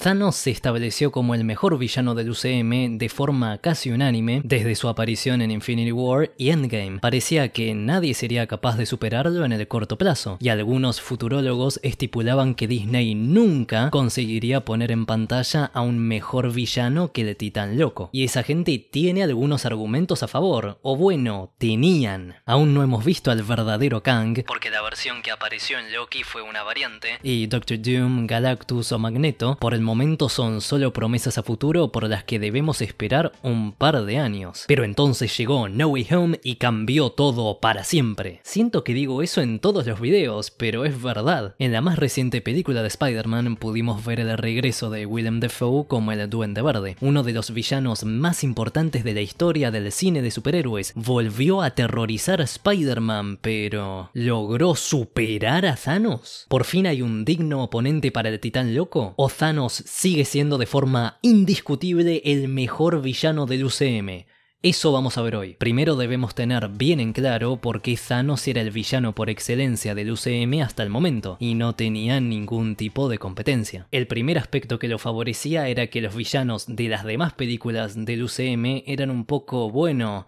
Thanos se estableció como el mejor villano del UCM de forma casi unánime desde su aparición en Infinity War y Endgame. Parecía que nadie sería capaz de superarlo en el corto plazo, y algunos futurólogos estipulaban que Disney nunca conseguiría poner en pantalla a un mejor villano que el titán loco. Y esa gente tiene algunos argumentos a favor, o bueno, tenían. Aún no hemos visto al verdadero Kang, porque la versión que apareció en Loki fue una variante, y Doctor Doom, Galactus o Magneto, por el momentos son solo promesas a futuro por las que debemos esperar un par de años. Pero entonces llegó No Way Home y cambió todo para siempre. Siento que digo eso en todos los videos, pero es verdad. En la más reciente película de Spider-Man pudimos ver el regreso de Willem Dafoe como el Duende Verde, uno de los villanos más importantes de la historia del cine de superhéroes. Volvió a aterrorizar a Spider-Man, pero ¿logró superar a Thanos? ¿Por fin hay un digno oponente para el titán loco? ¿O Thanos sigue siendo de forma indiscutible el mejor villano del UCM. Eso vamos a ver hoy. Primero debemos tener bien en claro por qué Thanos era el villano por excelencia del UCM hasta el momento, y no tenía ningún tipo de competencia. El primer aspecto que lo favorecía era que los villanos de las demás películas del UCM eran un poco, bueno,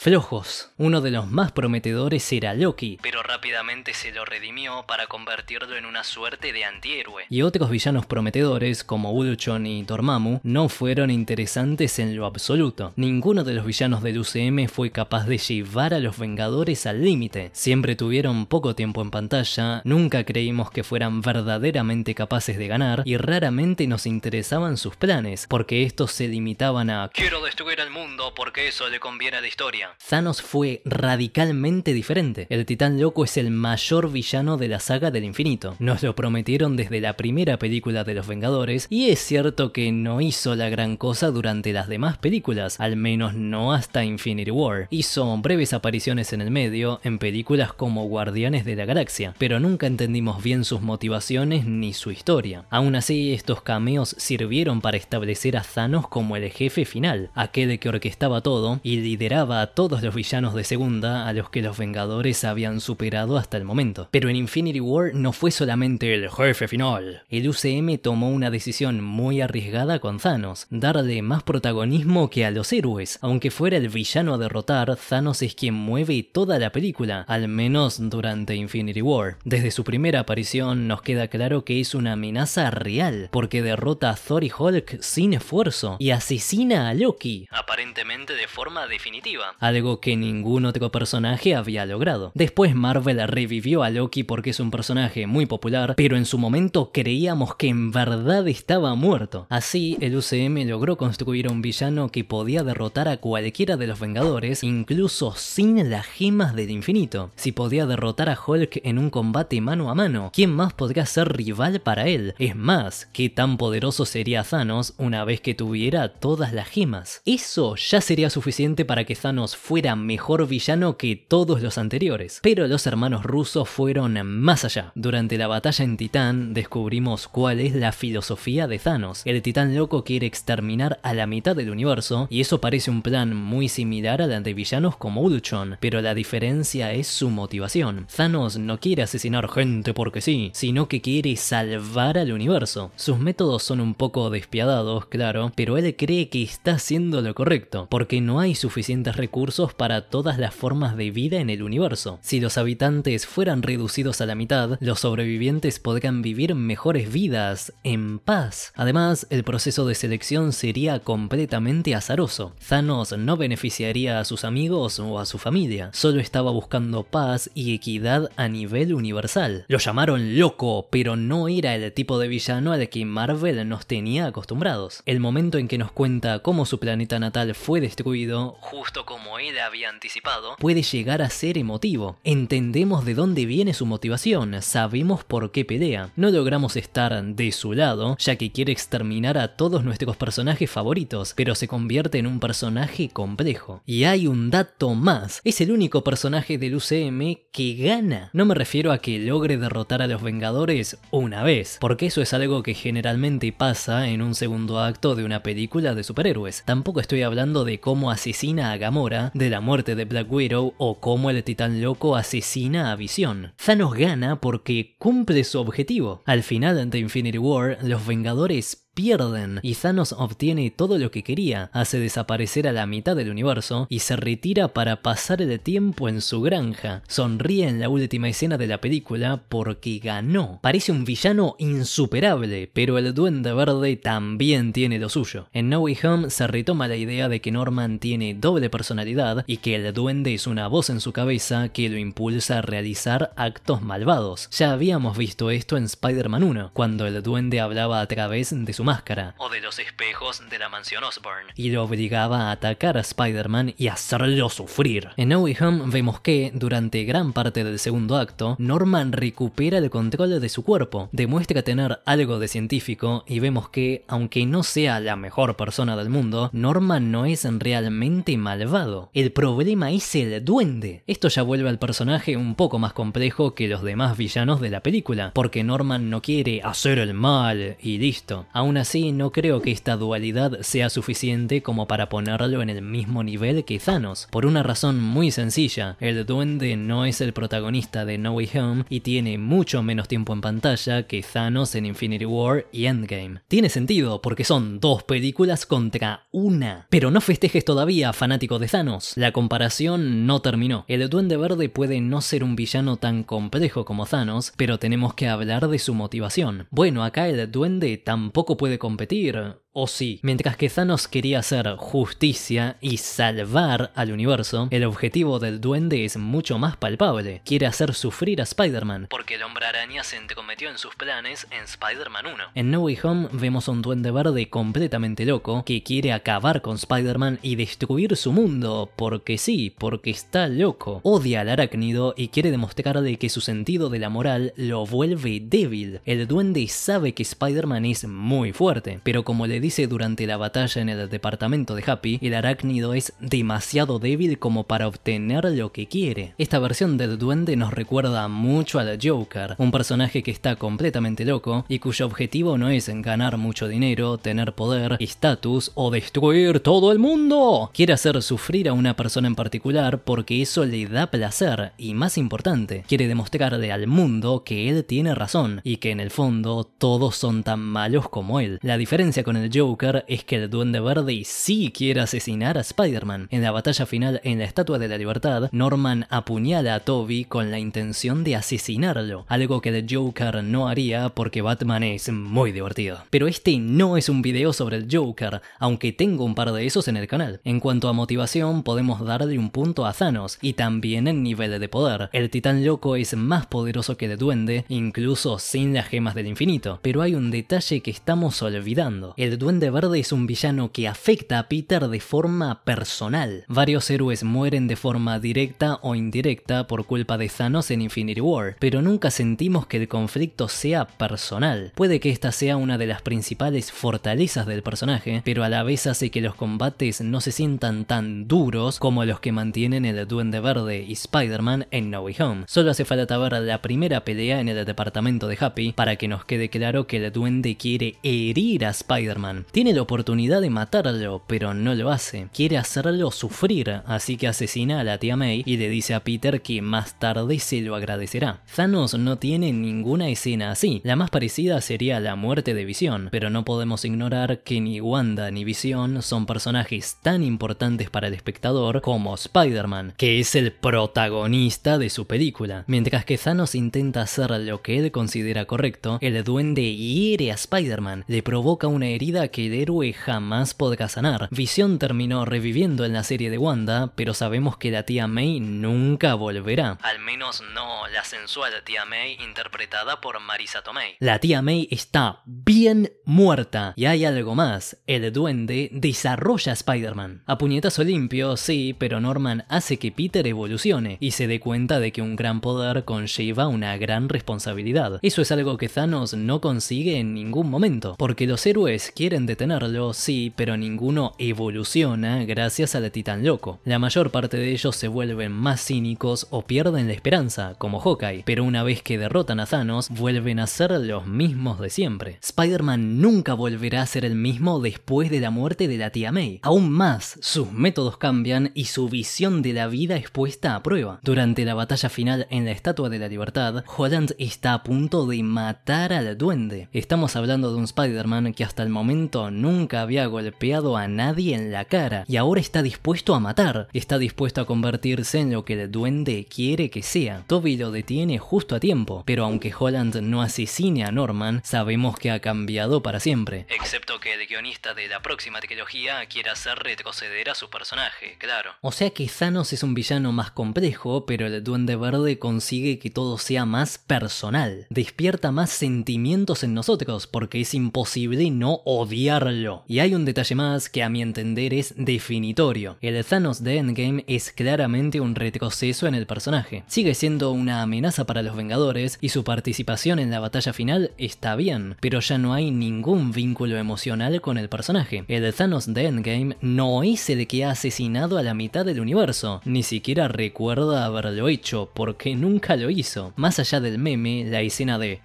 flojos. Uno de los más prometedores era Loki, pero rápidamente se lo redimió para convertirlo en una suerte de antihéroe. Y otros villanos prometedores, como Ultron y Dormammu, no fueron interesantes en lo absoluto. Ninguno de los villanos del UCM fue capaz de llevar a los Vengadores al límite. Siempre tuvieron poco tiempo en pantalla, nunca creímos que fueran verdaderamente capaces de ganar y raramente nos interesaban sus planes, porque estos se limitaban a quiero destruir al mundo porque eso le conviene a la historia. Thanos fue radicalmente diferente. El titán loco es el mayor villano de la saga del infinito. Nos lo prometieron desde la primera película de Los Vengadores y es cierto que no hizo la gran cosa durante las demás películas, al menos no hasta Infinity War. Hizo breves apariciones en el medio en películas como Guardianes de la Galaxia, pero nunca entendimos bien sus motivaciones ni su historia. Aún así, estos cameos sirvieron para establecer a Thanos como el jefe final, aquel que orquestaba todo y lideraba a todos todos los villanos de segunda a los que los Vengadores habían superado hasta el momento. Pero en Infinity War no fue solamente el jefe final. El UCM tomó una decisión muy arriesgada con Thanos, darle más protagonismo que a los héroes. Aunque fuera el villano a derrotar, Thanos es quien mueve toda la película, al menos durante Infinity War. Desde su primera aparición nos queda claro que es una amenaza real, porque derrota a Thor y Hulk sin esfuerzo y asesina a Loki, aparentemente de forma definitiva algo que ningún otro personaje había logrado. Después Marvel revivió a Loki porque es un personaje muy popular, pero en su momento creíamos que en verdad estaba muerto. Así, el UCM logró construir a un villano que podía derrotar a cualquiera de los Vengadores, incluso sin las gemas del infinito. Si podía derrotar a Hulk en un combate mano a mano, ¿quién más podría ser rival para él? Es más, ¿qué tan poderoso sería Thanos una vez que tuviera todas las gemas? Eso ya sería suficiente para que Thanos fuera mejor villano que todos los anteriores, pero los hermanos rusos fueron más allá. Durante la batalla en Titán descubrimos cuál es la filosofía de Thanos. El titán loco quiere exterminar a la mitad del universo y eso parece un plan muy similar al de villanos como Ultron, pero la diferencia es su motivación. Thanos no quiere asesinar gente porque sí, sino que quiere salvar al universo. Sus métodos son un poco despiadados, claro, pero él cree que está haciendo lo correcto, porque no hay suficientes recursos para todas las formas de vida en el universo. Si los habitantes fueran reducidos a la mitad, los sobrevivientes podrían vivir mejores vidas, en paz. Además, el proceso de selección sería completamente azaroso. Thanos no beneficiaría a sus amigos o a su familia, solo estaba buscando paz y equidad a nivel universal. Lo llamaron loco, pero no era el tipo de villano al que Marvel nos tenía acostumbrados. El momento en que nos cuenta cómo su planeta natal fue destruido, justo como como había anticipado, puede llegar a ser emotivo. Entendemos de dónde viene su motivación, sabemos por qué pelea. No logramos estar de su lado, ya que quiere exterminar a todos nuestros personajes favoritos, pero se convierte en un personaje complejo. Y hay un dato más, es el único personaje del UCM que gana. No me refiero a que logre derrotar a los Vengadores una vez, porque eso es algo que generalmente pasa en un segundo acto de una película de superhéroes. Tampoco estoy hablando de cómo asesina a Gamora de la muerte de Black Widow o cómo el titán loco asesina a Visión. Thanos gana porque cumple su objetivo. Al final de Infinity War, los Vengadores pierden y Thanos obtiene todo lo que quería, hace desaparecer a la mitad del universo y se retira para pasar el tiempo en su granja. Sonríe en la última escena de la película porque ganó. Parece un villano insuperable, pero el duende verde también tiene lo suyo. En No Way Home se retoma la idea de que Norman tiene doble personalidad y que el duende es una voz en su cabeza que lo impulsa a realizar actos malvados. Ya habíamos visto esto en Spider-Man 1, cuando el duende hablaba a través de su máscara, o de los espejos de la mansión Osborn, y lo obligaba a atacar a Spider-Man y hacerlo sufrir. En No Home vemos que, durante gran parte del segundo acto, Norman recupera el control de su cuerpo, demuestra tener algo de científico y vemos que, aunque no sea la mejor persona del mundo, Norman no es realmente malvado. El problema es el duende. Esto ya vuelve al personaje un poco más complejo que los demás villanos de la película, porque Norman no quiere hacer el mal y listo. Aún así, no creo que esta dualidad sea suficiente como para ponerlo en el mismo nivel que Thanos, por una razón muy sencilla, el duende no es el protagonista de No Way Home y tiene mucho menos tiempo en pantalla que Thanos en Infinity War y Endgame. Tiene sentido porque son dos películas contra una. Pero no festejes todavía, fanático de Thanos, la comparación no terminó. El duende verde puede no ser un villano tan complejo como Thanos, pero tenemos que hablar de su motivación. Bueno, acá el duende tampoco puede competir o sí. Mientras que Thanos quería hacer justicia y salvar al universo, el objetivo del duende es mucho más palpable. Quiere hacer sufrir a Spider-Man, porque el hombre araña se entrometió en sus planes en Spider-Man 1. En No Way Home vemos a un duende verde completamente loco que quiere acabar con Spider-Man y destruir su mundo, porque sí, porque está loco. Odia al arácnido y quiere demostrarle que su sentido de la moral lo vuelve débil. El duende sabe que Spider-Man es muy fuerte, pero como le dice durante la batalla en el departamento de Happy, el arácnido es demasiado débil como para obtener lo que quiere. Esta versión del duende nos recuerda mucho al Joker, un personaje que está completamente loco y cuyo objetivo no es ganar mucho dinero, tener poder, estatus o destruir todo el mundo. Quiere hacer sufrir a una persona en particular porque eso le da placer y más importante, quiere demostrarle al mundo que él tiene razón y que en el fondo todos son tan malos como él. La diferencia con el Joker es que el Duende Verde sí quiere asesinar a Spider-Man. En la batalla final en la Estatua de la Libertad, Norman apuñala a Toby con la intención de asesinarlo, algo que el Joker no haría porque Batman es muy divertido. Pero este no es un video sobre el Joker, aunque tengo un par de esos en el canal. En cuanto a motivación, podemos darle un punto a Thanos, y también en nivel de poder. El titán loco es más poderoso que el duende, incluso sin las gemas del infinito, pero hay un detalle que estamos olvidando. El Duende Verde es un villano que afecta a Peter de forma personal. Varios héroes mueren de forma directa o indirecta por culpa de Thanos en Infinity War, pero nunca sentimos que el conflicto sea personal. Puede que esta sea una de las principales fortalezas del personaje, pero a la vez hace que los combates no se sientan tan duros como los que mantienen el Duende Verde y Spider-Man en No Way Home. Solo hace falta ver la primera pelea en el departamento de Happy para que nos quede claro que el duende quiere herir a Spider-Man tiene la oportunidad de matarlo, pero no lo hace. Quiere hacerlo sufrir, así que asesina a la tía May y le dice a Peter que más tarde se lo agradecerá. Thanos no tiene ninguna escena así, la más parecida sería la muerte de Visión, pero no podemos ignorar que ni Wanda ni Visión son personajes tan importantes para el espectador como Spider-Man, que es el protagonista de su película. Mientras que Thanos intenta hacer lo que él considera correcto, el duende hiere a Spider-Man, le provoca una herida que el héroe jamás podrá sanar. Visión terminó reviviendo en la serie de Wanda, pero sabemos que la tía May nunca volverá. Al menos no la sensual tía May interpretada por Marisa Tomei. La tía May está bien muerta. Y hay algo más, el duende desarrolla a Spider-Man. A puñetazo limpio, sí, pero Norman hace que Peter evolucione y se dé cuenta de que un gran poder conlleva una gran responsabilidad. Eso es algo que Thanos no consigue en ningún momento, porque los héroes quieren detenerlo, sí, pero ninguno evoluciona gracias al Titán Loco. La mayor parte de ellos se vuelven más cínicos o pierden la esperanza, como Hawkeye, pero una vez que derrotan a Thanos, vuelven a ser los mismos de siempre. Spider-Man nunca volverá a ser el mismo después de la muerte de la tía May. Aún más, sus métodos cambian y su visión de la vida es puesta a prueba. Durante la batalla final en la Estatua de la Libertad, Holland está a punto de matar al duende. Estamos hablando de un Spider-Man que hasta el momento nunca había golpeado a nadie en la cara y ahora está dispuesto a matar, está dispuesto a convertirse en lo que el duende quiere que sea. Toby lo detiene justo a tiempo, pero aunque Holland no asesine a Norman, sabemos que ha cambiado para siempre. Excepto que el guionista de la próxima trilogía quiere hacer retroceder a su personaje, claro. O sea que Thanos es un villano más complejo, pero el duende verde consigue que todo sea más personal, despierta más sentimientos en nosotros porque es imposible no odiar odiarlo. Y hay un detalle más que a mi entender es definitorio. El Thanos de Endgame es claramente un retroceso en el personaje. Sigue siendo una amenaza para los Vengadores y su participación en la batalla final está bien, pero ya no hay ningún vínculo emocional con el personaje. El Thanos de Endgame no es el que ha asesinado a la mitad del universo, ni siquiera recuerda haberlo hecho, porque nunca lo hizo. Más allá del meme, la escena de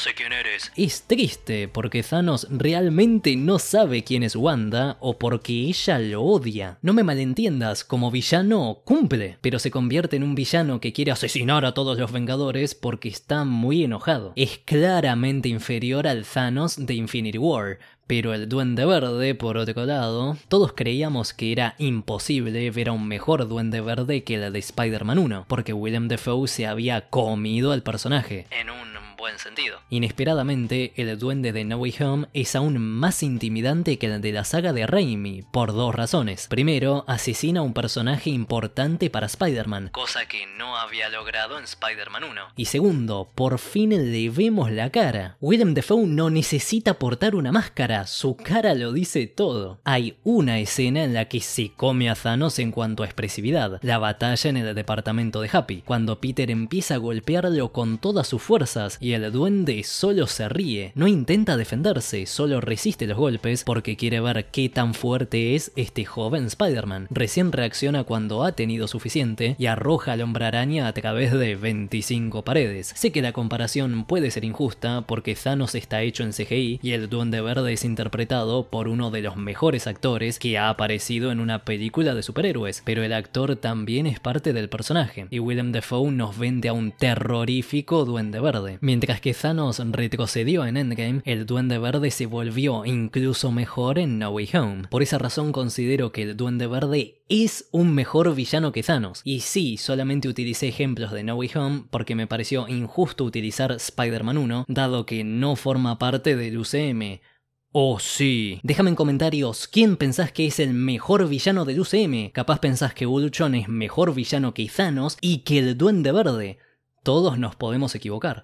sé quién eres. Es triste porque Thanos realmente no sabe quién es Wanda o porque ella lo odia. No me malentiendas, como villano cumple, pero se convierte en un villano que quiere asesinar a todos los Vengadores porque está muy enojado. Es claramente inferior al Thanos de Infinity War, pero el Duende Verde, por otro lado, todos creíamos que era imposible ver a un mejor Duende Verde que la de Spider-Man 1, porque Willem Dafoe se había comido al personaje. En un buen sentido. Inesperadamente, el duende de No Way Home es aún más intimidante que el de la saga de Raimi, por dos razones. Primero, asesina a un personaje importante para Spider-Man, cosa que no había logrado en Spider-Man 1. Y segundo, por fin le vemos la cara. William Dafoe no necesita portar una máscara, su cara lo dice todo. Hay una escena en la que se come a Thanos en cuanto a expresividad, la batalla en el departamento de Happy, cuando Peter empieza a golpearlo con todas sus fuerzas y el duende solo se ríe, no intenta defenderse, solo resiste los golpes porque quiere ver qué tan fuerte es este joven Spider-Man. Recién reacciona cuando ha tenido suficiente y arroja al hombre araña a través de 25 paredes. Sé que la comparación puede ser injusta porque Thanos está hecho en CGI y el duende verde es interpretado por uno de los mejores actores que ha aparecido en una película de superhéroes, pero el actor también es parte del personaje y Willem Dafoe nos vende a un terrorífico duende verde. Mientras que Thanos retrocedió en Endgame, el Duende Verde se volvió incluso mejor en No Way Home. Por esa razón considero que el Duende Verde es un mejor villano que Thanos. Y sí, solamente utilicé ejemplos de No Way Home porque me pareció injusto utilizar Spider-Man 1, dado que no forma parte del UCM. Oh sí. Déjame en comentarios quién pensás que es el mejor villano del UCM. Capaz pensás que Ultron es mejor villano que Thanos y que el Duende Verde. Todos nos podemos equivocar.